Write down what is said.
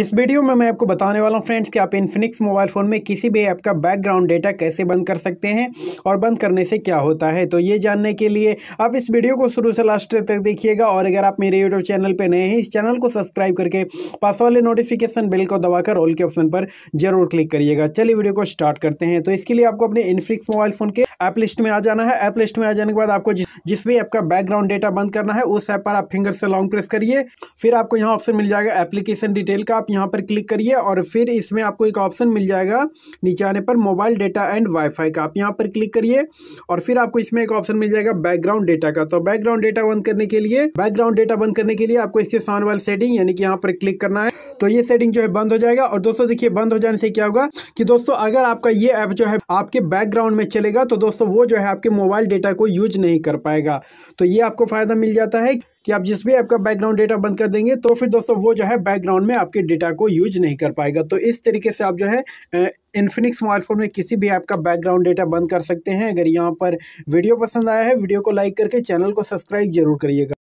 इस वीडियो में मैं आपको बताने वाला हूँ फ्रेंड्स कि आप इन्फिनिक्स मोबाइल फ़ोन में किसी भी ऐप का बैकग्राउंड डेटा कैसे बंद कर सकते हैं और बंद करने से क्या होता है तो ये जानने के लिए आप इस वीडियो को शुरू से लास्ट तक देखिएगा और अगर आप मेरे यूट्यूब चैनल पर नए हैं इस चैनल को सब्सक्राइब करके पास वाले नोटिफिकेशन बिल को दबाकर ऑल के ऑप्शन पर जरूर क्लिक करिएगा चलिए वीडियो को स्टार्ट करते हैं तो इसके लिए आपको अपने इन्फिनिक्स मोबाइल फ़ोन के ऐप लिस्ट में आ जाना है ऐप लिस्ट में आ जाने के बाद आपको जिस भी ऐप का बैकग्राउंड डेटा बंद करना है उस ऐप पर आप फिंगर से लॉन्ग प्रेस करिए फिर आपको यहाँ ऑप्शन मिल जाएगा एप्लीकेशन डिटेल का आप यहाँ पर क्लिक करिए और फिर इसमें आपको एक ऑप्शन मिल जाएगा नीचे आने पर मोबाइल डेटा एंड वाईफाई का आप यहाँ पर क्लिक करिए और फिर आपको इसमें एक ऑप्शन मिल जाएगा बैकग्राउंड डेटा का तो बैकग्राउंड डेटा बंद करने के लिए बैकग्राउंड डेटा बंद करने के लिए आपको इसके साउंड वाल सेटिंग यानी कि यहाँ पर क्लिक करना है तो ये सेटिंग जो है बंद हो जाएगा और दोस्तों देखिए बंद हो जाने से क्या होगा कि दोस्तों अगर आपका ये ऐप जो है आपके बैकग्राउंड में चलेगा तो दोस्तों वो जो है आपके मोबाइल डेटा को यूज नहीं कर पाएगा तो ये आपको फायदा मिल जाता है कि आप जिस भी ऐप का बैकग्राउंड डेटा बंद कर देंगे तो फिर दोस्तों वो जो है बैकग्राउंड में आपके डेटा को यूज नहीं कर पाएगा तो इस तरीके से आप जो है इन्फिनिक्स स्मार्टफोन में किसी भी ऐप का बैकग्राउंड डेटा बंद कर सकते हैं अगर यहाँ पर वीडियो पसंद आया है वीडियो को लाइक करके चैनल को सब्सक्राइब जरूर करिएगा